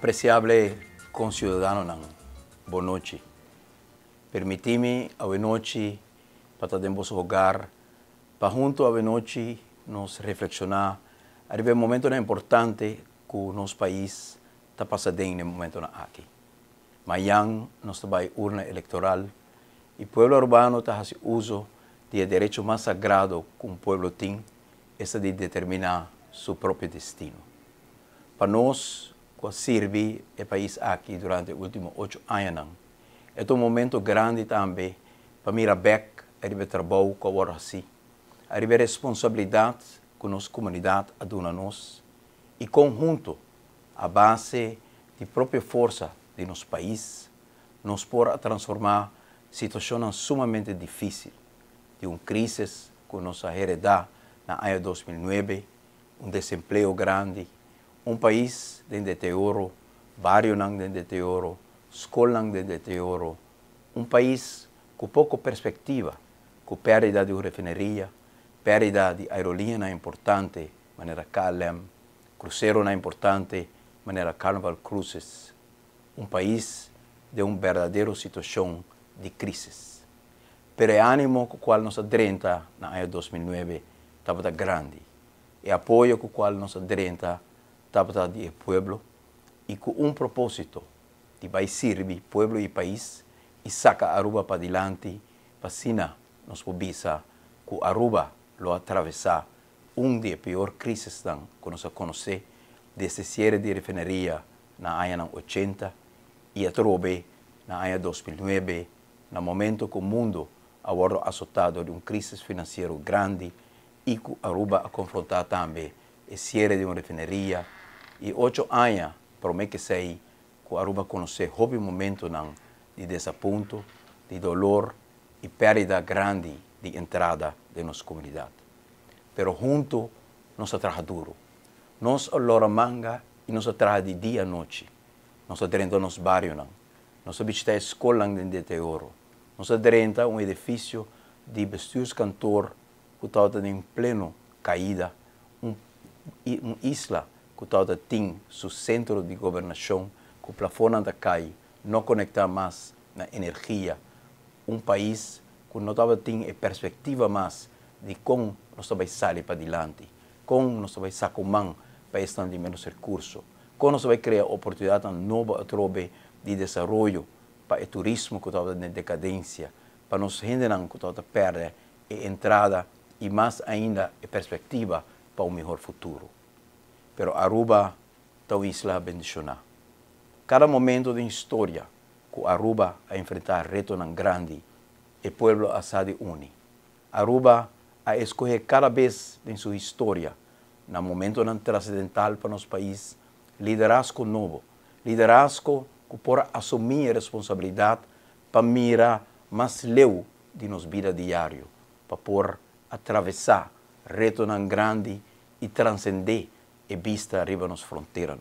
apreciable conciudadano nan noches. Permitime a para en vos hogar, para junto a nos reflexionar arriba el momento na importante que nuestro país está pasando en el momento aquí. mañana nos va urna electoral y pueblo urbano está haciendo uso del derecho más sagrado que un pueblo tiene, es de determinar su propio destino. Para nosotros, que serve o país aqui durante os últimos oito anos. É um momento grande também para e para o trabalho que eu assim, para a responsabilidade que a nossa comunidade aduna nós e conjunto, a base de própria força de nosso país, nos pôr a transformar situações sumamente difícil, de uma crise que nos heredar na ano 2009, um desemprego grande, um país em deterioro, vários não de deterioro, escola não em deterioro, um país com pouca perspectiva, com perda de refinaria, perda de aerolínea é importante, maneira Calem, cruzeiro não é importante, maneira Carnival Cruises, um país de uma verdadeiro situação de crise. Pero é ânimo com o qual nos adrenta na ano 2009 estava grande, e apoio com o qual nos adrenta Tabata de pueblo y con un propósito de vai servir pueblo y país y saca Aruba para adelante, para nos obisa que Aruba lo atravesa un de peor crisis que nos conoce desde cierre de refinería na año 80 y atrobe na año 2009, na momento que el mundo ahora azotado de un crisis financiero grande y que Aruba a confrontar también el cierre de una refinería e ocho años que sei ku aruba conhecer houve momento não de desaponto, de dolor e perda grande de entrada de nossa comunidade. mas junto nós trabalha duro. Nós olora manga e nós trabalha de dia e noite. Nós aderenta nos barrio não. Nós visita a é escola em deterioro. Nós aderenta é um edifício de vestidos cantor que estava em pleno caída, uma um isla que tem seu centro de governação, que o plafona da CAI, não conecta mais na energia, um país que não estava tem a perspectiva mais de como nós vai sair para adiante, como nós vai sacar mão para estar de menos recursos, como nós vai criar oportunidade nova trobe de desenvolvimento para o turismo que estava na decadência, para nos gente não que estava perder a entrada e mais ainda a perspectiva para um melhor futuro. Pero Aruba é uma isla Cada momento de história que Aruba a enfrentar reto nan grande, o povo a se Aruba a escolher cada vez em sua história, no momento nan transcendental para nosso país, liderazgo novo, liderazgo que por assumir a responsabilidade para mirar mais leu de nossa vida diária, para por atravessar reto nan grande e transcender e vista arriba nos fronteiras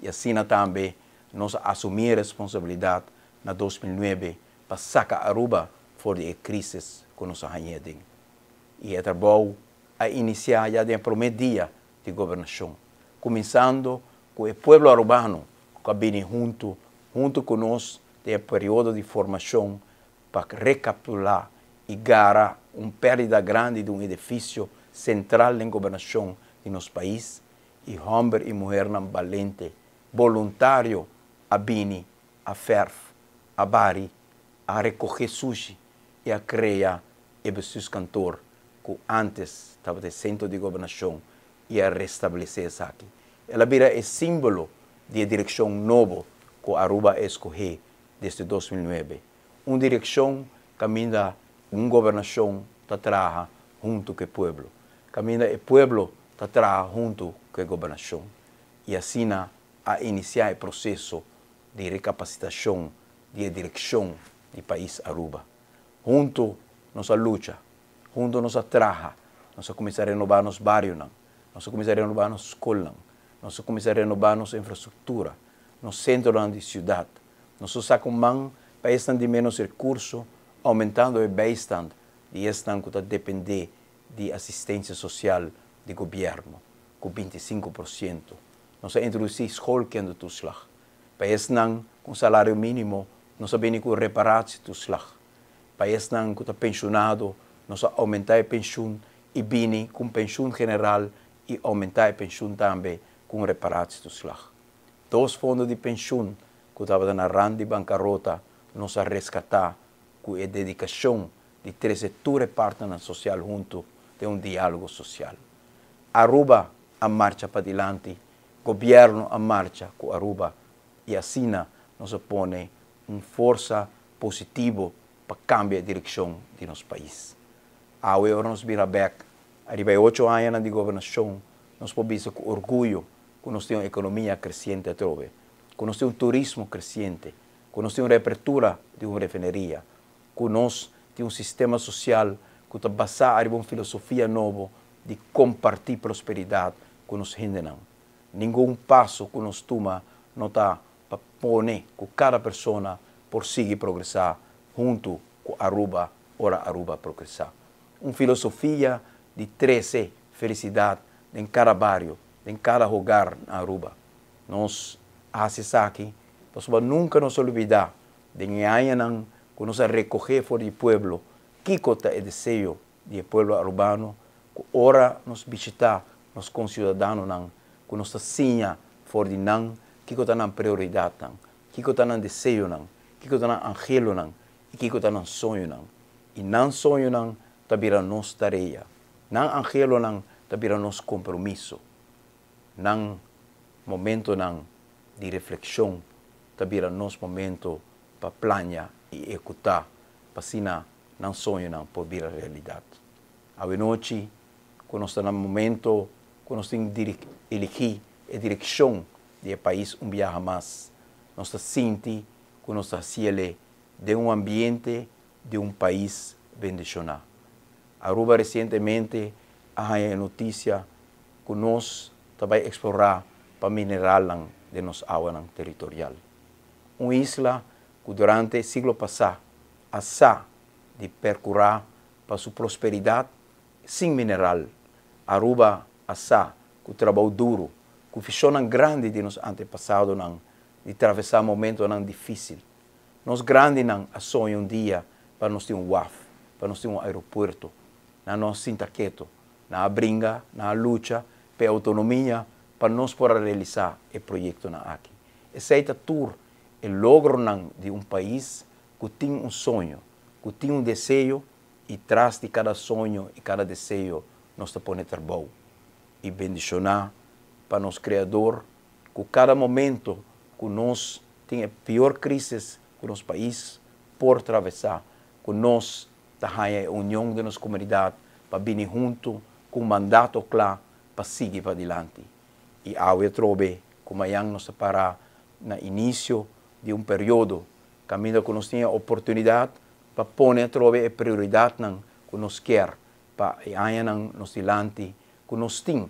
E assim também nós assumir a responsabilidade na 2009 para sacar Aruba fora da crise que nos arranhamos. E é trabalho a iniciar já de primeiro dia de governação, começando com o povo arubano que vem junto, junto conosco, de período de formação para recapitular e garar uma perda grande de um edifício central em governação de nosso país e homem e mulher não valente, voluntário, a bini, a ferf, a bari, a recorrer sushi e a criar e seus cantor que antes estava de centro de governação e a restabelecer isso aqui. Ela vira é símbolo de direção novo que Aruba escolhe desde 2009. Uma direção caminha uma governação que traja junto com o povo. Caminha o povo está junto é com a governação e assim a iniciar o processo de recapacitação de direção do país Aruba. Junto nossa luta, junto nossa traja, nós começar a renovar nos bairros, nós começar a renovar nos escolas, nós começar a renovar nossa infraestrutura, no centro de cidade. Nós sacamos estar de menos recursos, aumentando o bem-estar de estão que depender de assistência social de gobierno, con 25%. Nós introduzimos skolkende toeslag. País não com salario mínimo, nós vem com do toeslag. País não com pensionado, nós aumentar a pensão e bini com pensión general e aumentar a pensão também com do Todos Dois fundos de pensión que estavam na rand de bancarrota, han rescatado con la dedicación de três setores partners social junto de un diálogo social. Aruba a marcha para adiante, governo a marcha com Aruba e assim nos opõe uma força positiva para cambiar a direção de nosso país. A eu nos vira back, arriba oito anos de governação, nós podemos com orgulho que nós temos uma economia crescente a trove, que nós temos um turismo crescente, que nós temos uma reapertura de uma refineria, que nós temos um sistema social que está baseado em uma filosofia nova, de compartir prosperidad con los gente Ningún paso que nos toma no está para poner con cada persona por seguir progresar junto con Aruba, ora Aruba progresar. Una filosofía de 13 felicidad en cada barrio, en cada hogar en Aruba. nos hace saque para nunca nos olvidar de que nos recoger por el pueblo que cota el deseo del pueblo arubano, ora nos visitar nos conciudadanos nan ku nos sinha fordi nan kiko ta nan prioridade nan kiko ta nan desejo nan kiko ta nan angelo nan e kiko ta nan sonho nan e nan sonho nan ta bira nos tareia nan angelo nan ta bira nos compromisso nan momento nan de reflexão ta bira nos momento para plania e executar para sina nan sonho nan por bira realidade. Awe noite quando está momento, quando tem que elegir a direção país un viaje más, Nós sinti con está cielo de un ambiente, de un país bendicionado. Aruba recentemente há a notícia que nós também explorar para mineral de nossa água territorial. Una isla que durante siglo século passado assá de percurar para su prosperidad sin mineral aruba assá, que trabalhou duro, com fichona grande de nos antepassado não, de atravessar momentos não difícil. Nós grande não a sonho um dia para nós ter um UAF, para nós ter um aeroporto, na nós sinta quieto, na brinca, na luta, pela autonomia, para nós poder realizar o projeto na aqui. Aceita tour o logro não de um país que tem um sonho, que tem um desejo e traz de cada sonho e cada desejo nosso planeta bom. E bendicionar para nosso Criador, com cada momento que nós tenha a pior crise que o nosso país por atravessar, que nós temos a união de nossa comunidade para vir junto com um mandato claro para seguir para adiante. E ao eu trobe, como a nos separar no início de um período, caminho que nós tenha oportunidade para pôr a prioridade que nós queremos pa iayan e ang nosilanti, kunosting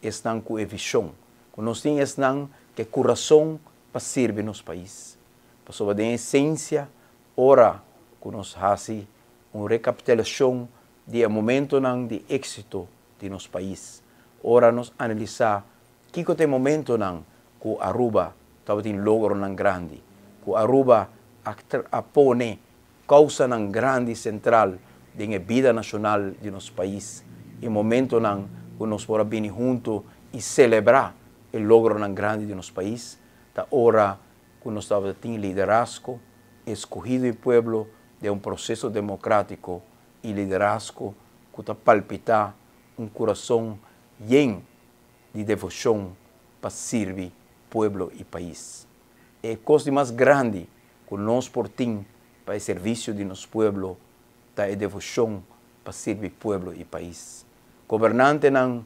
es ng kuevisyon, kunosting es nang ke coração para servir nos pais Para sua essência, ora que nos un uma recapitulação de momento nang di êxito de nos país. Ora nos analisar kiko te momento nang ku Aruba estava tem logro nang grandi ku Aruba apone causa nang grandi central den vida nacional de nosso país. E momento nan que nos bora bem junto e celebrar o logro nan grande de nosso país. Da hora que nós estava tem liderazgo escolhido e pueblo de um processo democrático e liderazgo que está palpitar um coração lleno de devoção para servir pueblo e país. É a coisa mais grande que nós por para o serviço de nosso pueblo y devoción para servir pueblo y país. Gobernante no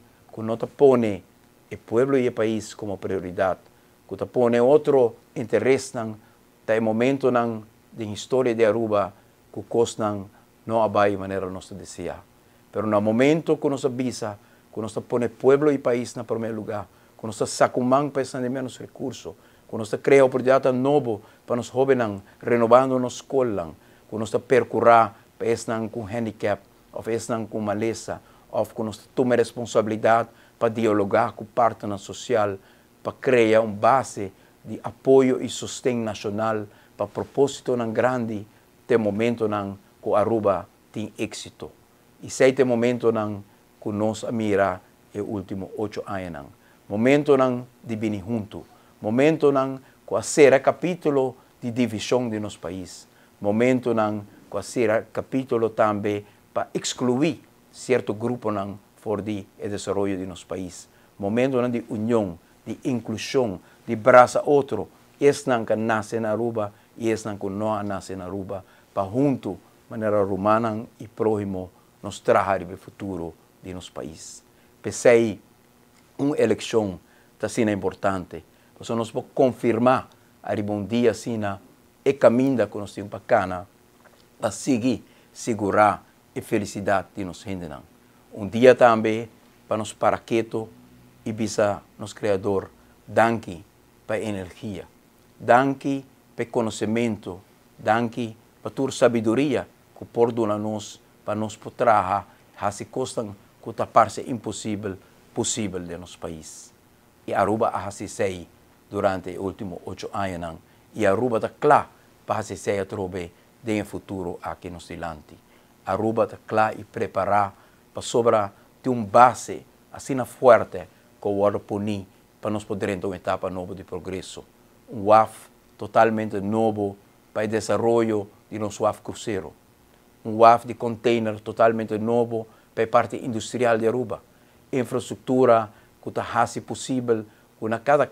pone el pueblo y el país como prioridad, que pone otro interés nan, está el momento de la historia de Aruba, que no abai manera nos decía. Pero en el momento que nos visa, que nos pone pueblo y país en primer lugar, que nos sacumán para de menos recursos, cuando nos crea oportunidades nuevas para nos jóvenes, renovando nos escuelas, que nos percurra não com handicap, ou não com maleza, ou que nós toma responsabilidade para dialogar com o partner social, para criar uma base de apoio e sustento nacional para propósito não grande ter momento não que Aruba tem êxito. E sei ter momento não que nós mira é último oito anos. Momento não de vir junto. Momento não com a capítulo de divisão de nosso país. Momento não qualquer capítulo também para excluir certo grupo não for de desenvolvimento de nosso país. Momento não de união, de inclusão, de braça outro. Esse não que nasce na Aruba e esse não que não nasce na Aruba. Para junto, maneira romana e próximo, nos trazer o futuro de nosso país. Pensei, uma eleição está sendo importante. Nós vamos confirmar a rebondia dia é caminho que nós temos para cá, para seguir segurar a felicidade de nos renderam. Um dia também para nos paraqueto e bisa nos Criador, danke para energia, danke para conhecimento, danke para tua sabedoria que perdona nos para nos potraha, a se costam que tapar é impossível possível de nosso país. E Aruba a se sei durante os últimos oito anos, e Aruba da clá para se sei a trobe de futuro aqui no Sri Lanka. Aruba está clara e preparada para sobrar de um base assim forte com o Orpuni para nós podermos dar uma etapa nova de progresso. Um UAF totalmente novo para o desenvolvimento de nosso UAF cruzeiro. Um UAF de container totalmente novo para a parte industrial de Aruba. Infraestrutura que está possível, que na cada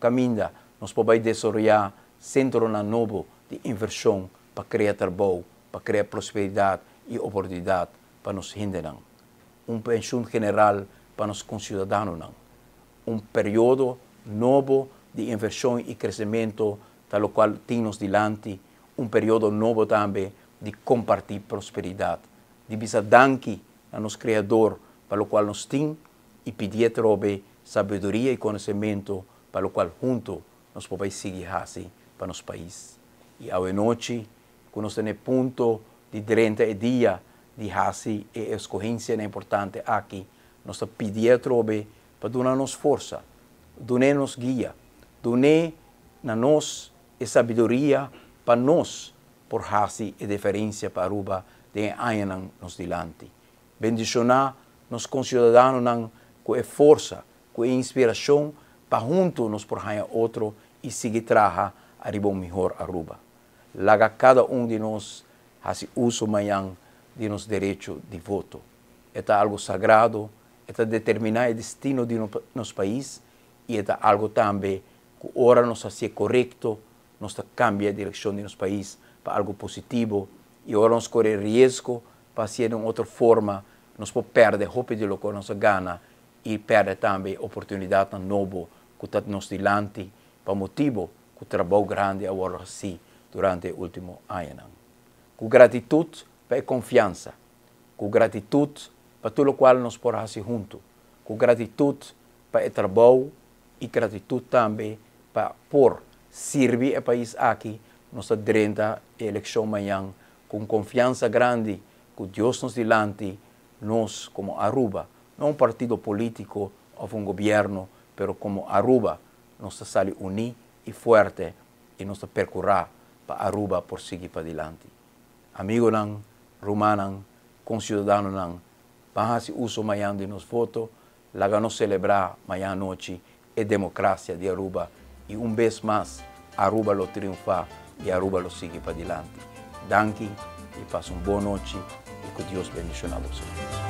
caminho nós podemos desenvolver centro novo de inversão para criar trabalho, para criar prosperidade e oportunidade para nos gente Um pensão general para nos concidadãos, Um período novo de inversão e crescimento, tal qual temos diante, um período novo também de compartilhar prosperidade, de bisa danki a nosso Criador, para o qual nos tem, e pedir trobe sabedoria e conhecimento, para o qual junto nós podemos seguir assim para nosso país. E ao noite, quando tem ponto de 30 dia de raça e escorrência é importante aqui. Nós pedimos para dar-nos força, dar-nos guia, dar-nos sabedoria para nós, por raça e diferença para Aruba, de Ayanan nos dilante. Bendicionar nos conciudadanos com força, com inspiração, para juntos nos por outro e seguir traja a ribom melhor Aruba. laga cada uno de nosotros hace uso de nosso direito de voto. Es algo sagrado, é determinar el destino de nosso país y es algo también que ahora nos hace correcto nos cambia a dirección de nosso país para algo positivo y ahora nos corre riesgo para hacer de outra forma, nos puede perder hope de lo que nos gana e perde também oportunidade nuevo que está nos delante para motivo que o trabalho grande agora sim durante el último año. Con gratitud, y confianza. Con gratitud, para todo lo cual nos por hacer juntos. Con gratitud, para el trabajo y gratitud también para por servir el país aquí, nuestra 30 elección mañana, con confianza grande, que Dios nos delante, nos como Aruba, no un partido político o un gobierno, pero como Aruba, nos sale unir y fuerte y nos percurrar pa Aruba por sige pa dilanti. Amigo ng Rumanang, conciudadano ng si uso mayan de nos foto, la ganó celebrar mañana noche es democracia de Aruba i un bes mas Aruba lo triunfa y Aruba lo sigue para Danki, i y pasen buena noche y que Dios bendiga a vosotros.